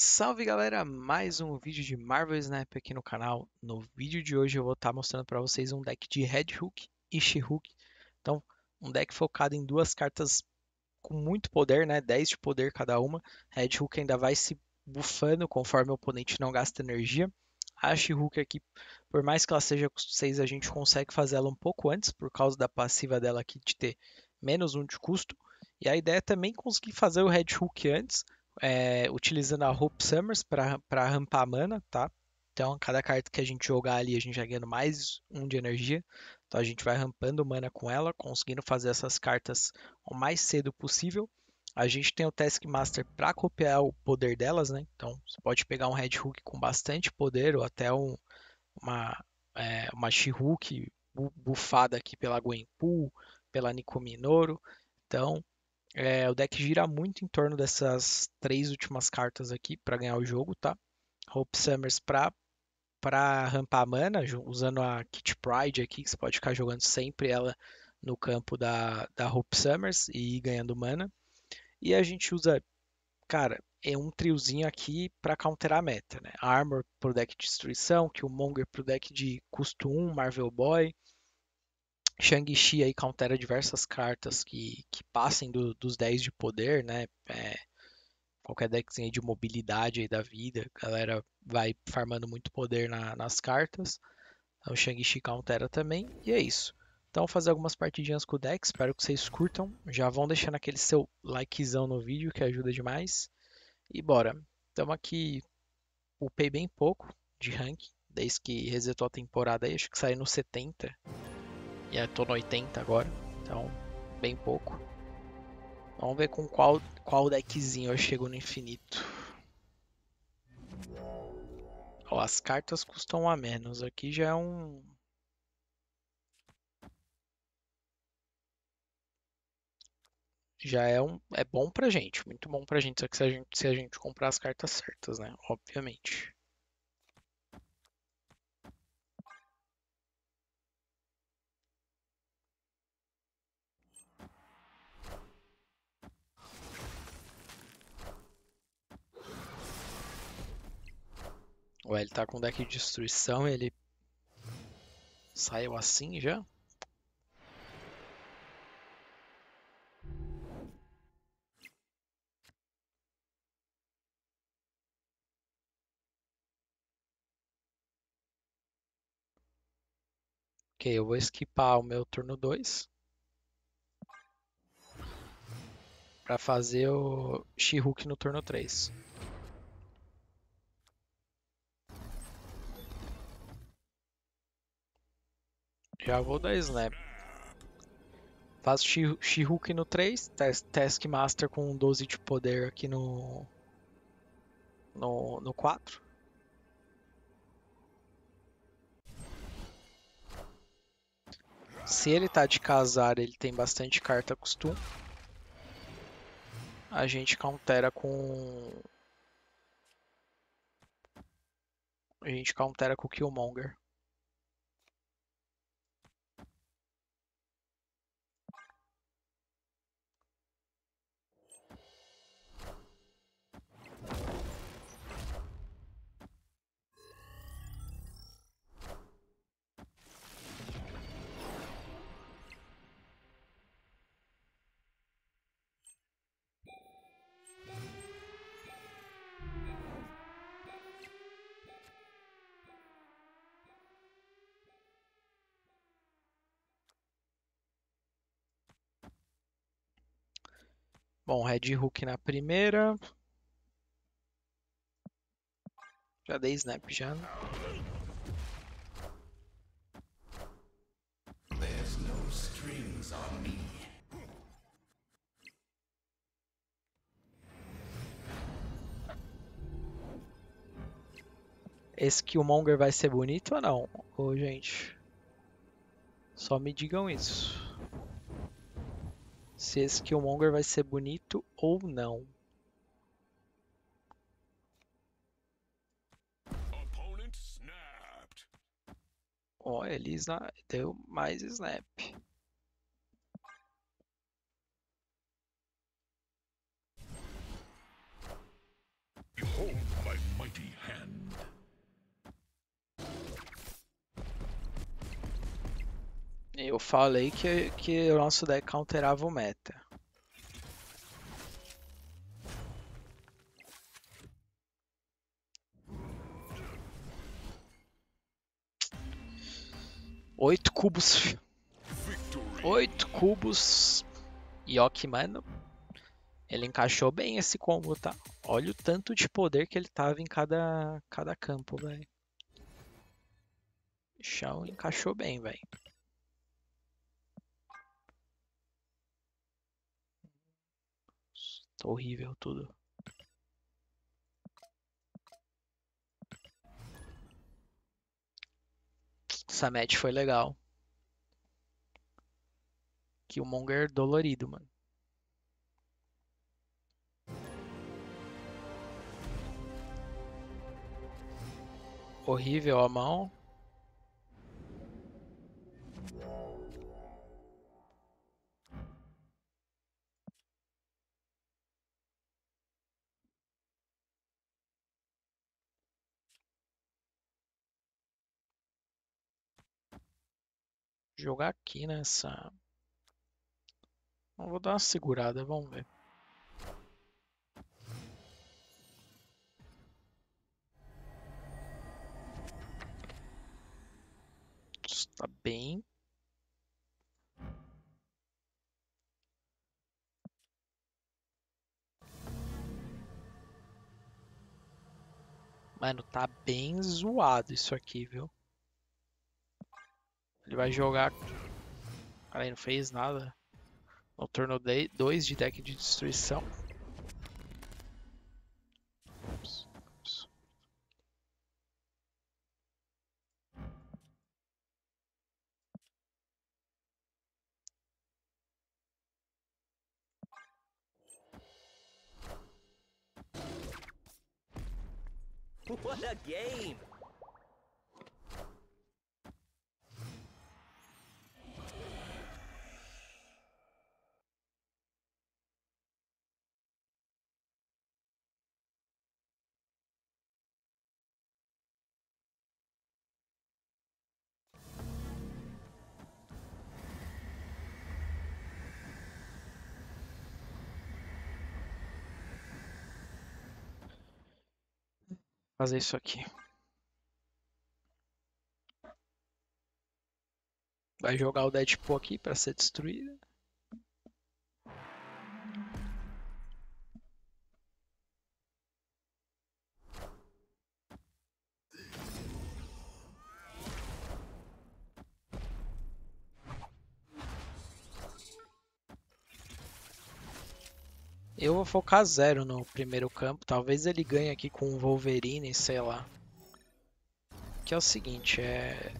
Salve galera, mais um vídeo de Marvel Snap aqui no canal. No vídeo de hoje eu vou estar tá mostrando para vocês um deck de Red Hook e she Então, um deck focado em duas cartas com muito poder, né? 10 de poder cada uma. Red Hook ainda vai se bufando conforme o oponente não gasta energia. A she aqui, por mais que ela seja custo 6, a gente consegue fazer ela um pouco antes por causa da passiva dela aqui de ter menos um de custo. E a ideia é também conseguir fazer o Red Hook antes é, utilizando a Hope Summers para rampar mana, tá? Então, cada carta que a gente jogar ali, a gente já ganhando mais um de energia. Então, a gente vai rampando mana com ela, conseguindo fazer essas cartas o mais cedo possível. A gente tem o Taskmaster para copiar o poder delas, né? Então, você pode pegar um Red Hook com bastante poder, ou até um, uma, é, uma She-Hulk bufada aqui pela Gwenpool, pela Nico Minoru. Então, é, o deck gira muito em torno dessas três últimas cartas aqui para ganhar o jogo, tá? Hope Summers pra, pra rampar a mana, usando a Kit Pride aqui, que você pode ficar jogando sempre ela no campo da, da Hope Summers e ganhando mana. E a gente usa, cara, é um triozinho aqui para counterar a meta, né? Armor pro deck de destruição, Killmonger pro deck de custo 1, Marvel Boy Shang-Chi aí countera diversas cartas que, que passem do, dos 10 de poder, né? É, qualquer deckzinho de mobilidade aí da vida, a galera vai farmando muito poder na, nas cartas. Então, Shang-Chi countera também, e é isso. Então, vou fazer algumas partidinhas com o deck, espero que vocês curtam. Já vão deixando aquele seu likezão no vídeo, que ajuda demais. E bora. Estamos aqui, upei bem pouco de rank, desde que resetou a temporada aí, acho que saiu no 70. E eu tô no 80 agora, então bem pouco. Vamos ver com qual, qual deckzinho eu chego no infinito. Ó, as cartas custam a menos. Aqui já é um... Já é um... É bom pra gente. Muito bom pra gente. Só que se a gente, se a gente comprar as cartas certas, né? Obviamente. Ué, ele tá com deck de destruição, ele saiu assim já? Ok, eu vou esquipar o meu turno 2. para fazer o she no turno 3. Já vou dar snap. Faço Shihulk no 3, Taskmaster com 12 de poder aqui no, no, no 4. Se ele tá de casar, ele tem bastante carta costume. A gente countera com... A gente countera com o Killmonger. Bom, Red Hook na primeira. Já dei snap já. Né? Esse Killmonger vai ser bonito ou não? Ô, gente. Só me digam isso se esse Killmonger vai ser bonito ou não. Ó, oh, ele deu mais snap. Eu falei que, que o nosso deck counterava o meta. Oito cubos. Oito cubos. Yoki, mano. Ele encaixou bem esse combo, tá? Olha o tanto de poder que ele tava em cada, cada campo, velho. Chão encaixou bem, velho. horrível tudo. Essa match foi legal. Monger dolorido, mano. Horrível a mão. jogar aqui nessa... Eu vou dar uma segurada, vamos ver. Está bem. Mano, tá bem zoado isso aqui, viu? Ele vai jogar. O cara não fez nada. No turno 2 de deck de destruição. What a game! fazer isso aqui. Vai jogar o Deadpool aqui para ser destruído. focar zero no primeiro campo. Talvez ele ganhe aqui com o Wolverine, sei lá. Que é o seguinte, é...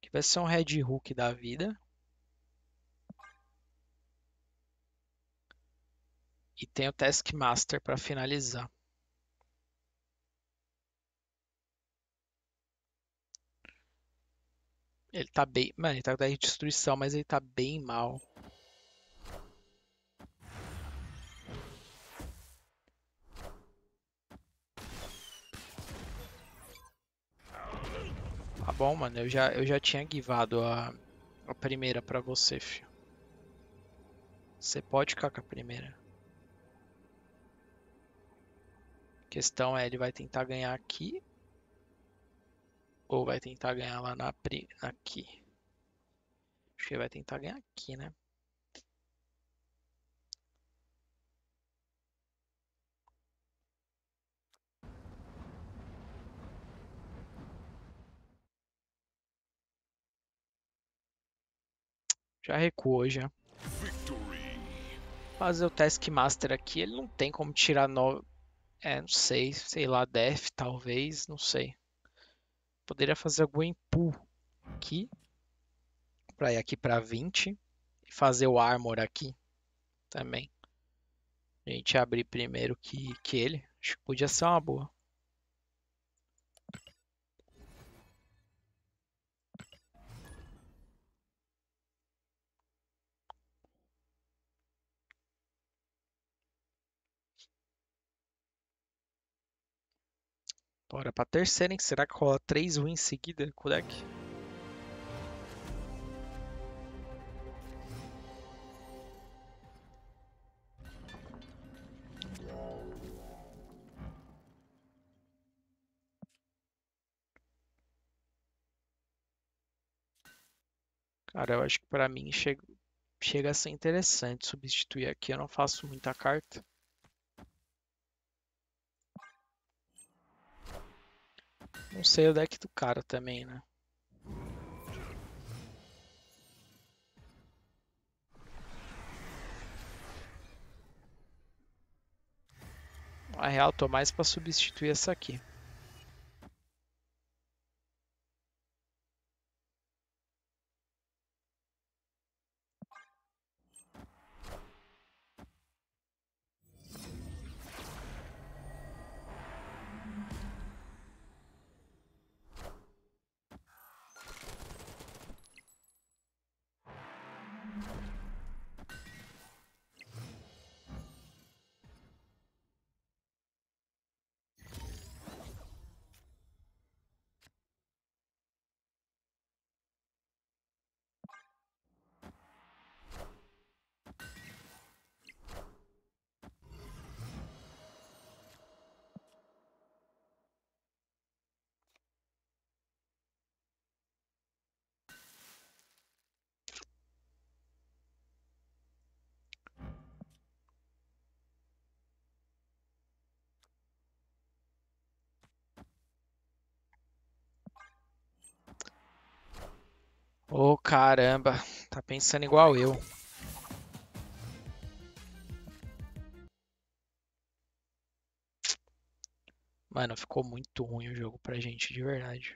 Que vai ser um Red Hook da vida. E tem o Taskmaster para finalizar. Ele tá bem. Mano, ele tá da destruição, mas ele tá bem mal. Tá bom, mano. Eu já, eu já tinha guivado a, a primeira pra você, filho. Você pode ficar com a primeira. A questão é, ele vai tentar ganhar aqui ou vai tentar ganhar lá na pri... aqui. Acho que vai tentar ganhar aqui, né? Já recuou já. Fazer o Taskmaster aqui, ele não tem como tirar no... É, não sei, sei lá, Def talvez, não sei. Poderia fazer algum empurro aqui. Pra ir aqui pra 20. E fazer o armor aqui também. A gente abrir primeiro que, que ele. Acho que podia ser uma boa. Bora pra terceira, hein? Será que rola três wins em seguida com o deck? Cara, eu acho que pra mim chega, chega a ser interessante substituir aqui. Eu não faço muita carta. Não sei o deck do cara também, né? Na real, tô mais pra substituir essa aqui. Ô oh, caramba, tá pensando igual eu. Mano, ficou muito ruim o jogo pra gente, de verdade.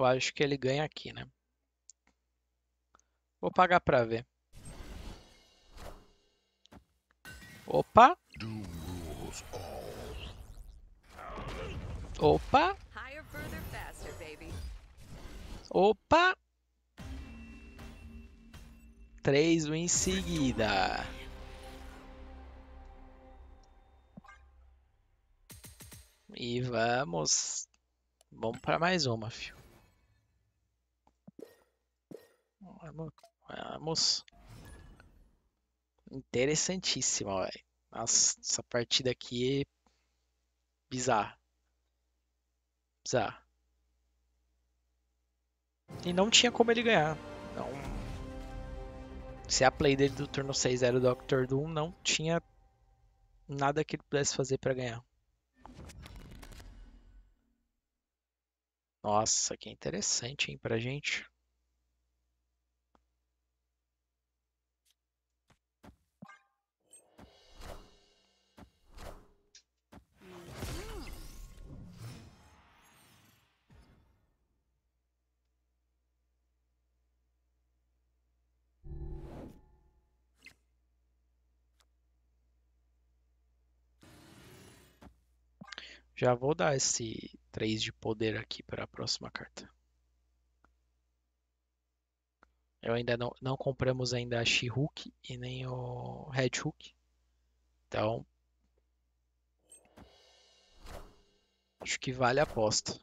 Eu acho que ele ganha aqui, né? Vou pagar pra ver. Opa! Opa! Opa! Três em seguida. E vamos. Vamos para mais uma, filho. Vamos. Interessantíssima, velho. essa partida aqui é bizarra. Bizarra. E não tinha como ele ganhar. Não. Se a play dele do turno 6-0 do Doctor Doom, não tinha nada que ele pudesse fazer para ganhar. Nossa, que interessante, hein, pra gente. Já vou dar esse 3 de poder aqui para a próxima carta. Eu ainda não, não compramos ainda a She-Hulk e nem o Red Hulk. Então, Acho que vale a aposta.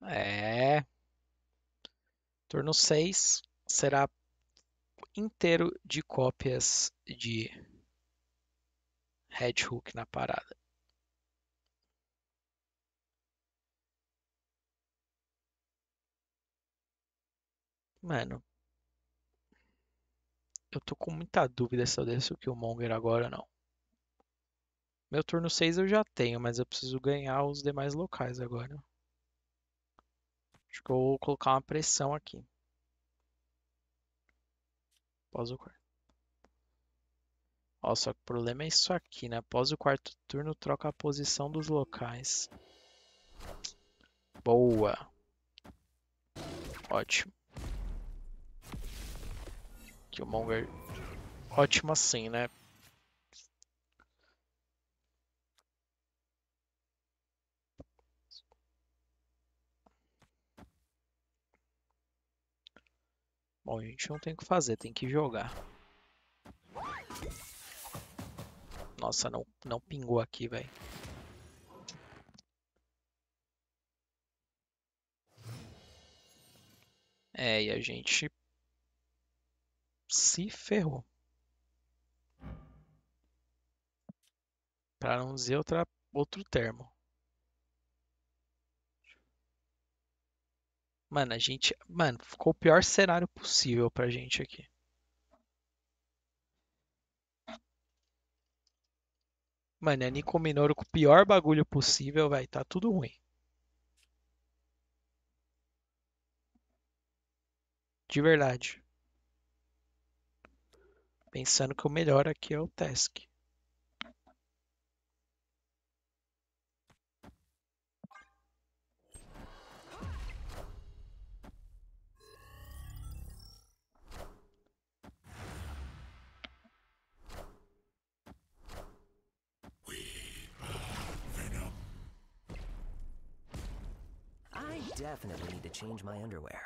É. Turno seis será inteiro de cópias de Red Hook na parada. Mano, eu tô com muita dúvida se eu desço o Killmonger agora ou não. Meu turno 6 eu já tenho, mas eu preciso ganhar os demais locais agora. Acho que eu vou colocar uma pressão aqui. Após o quarto. Ó, só que o problema é isso aqui, né? Após o quarto turno, troca a posição dos locais. Boa. Ótimo. Killmonger. Ótimo assim, né? Bom, a gente não tem o que fazer, tem que jogar. Nossa, não, não pingou aqui, velho. É, e a gente se ferrou. Para não dizer outra, outro termo. Mano, a gente. Mano, ficou o pior cenário possível pra gente aqui. Mano, a é Nico com o pior bagulho possível, vai. Tá tudo ruim. De verdade. Pensando que o melhor aqui é o Task. definitely need to change my underwear.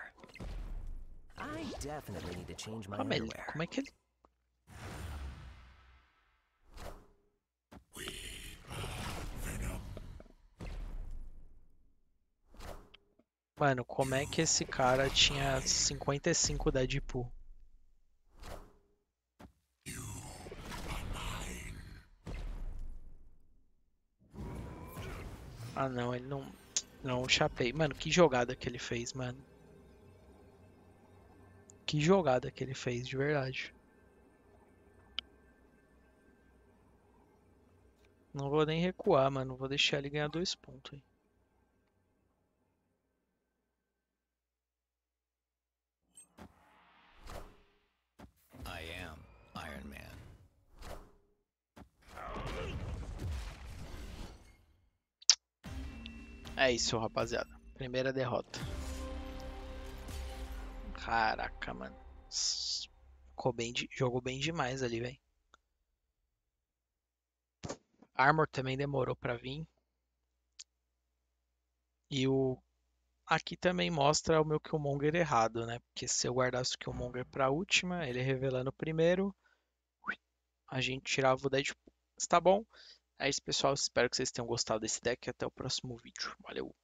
I definitely need to change my ah, underwear. Como é que ele... Mano, como é que esse cara tinha 55 Deadpool? Ah não, ele não... Não, chapei. Mano, que jogada que ele fez, mano. Que jogada que ele fez, de verdade. Não vou nem recuar, mano. Vou deixar ele ganhar dois pontos. Hein? É isso, rapaziada. Primeira derrota. Caraca, mano. Ficou bem de... Jogou bem demais ali, velho. Armor também demorou para vir. E o aqui também mostra o meu Killmonger errado, né? Porque se eu guardasse o Killmonger pra última, ele revelando primeiro, a gente tirava o Deadpool. Está bom. É isso, pessoal. Espero que vocês tenham gostado desse deck. Até o próximo vídeo. Valeu!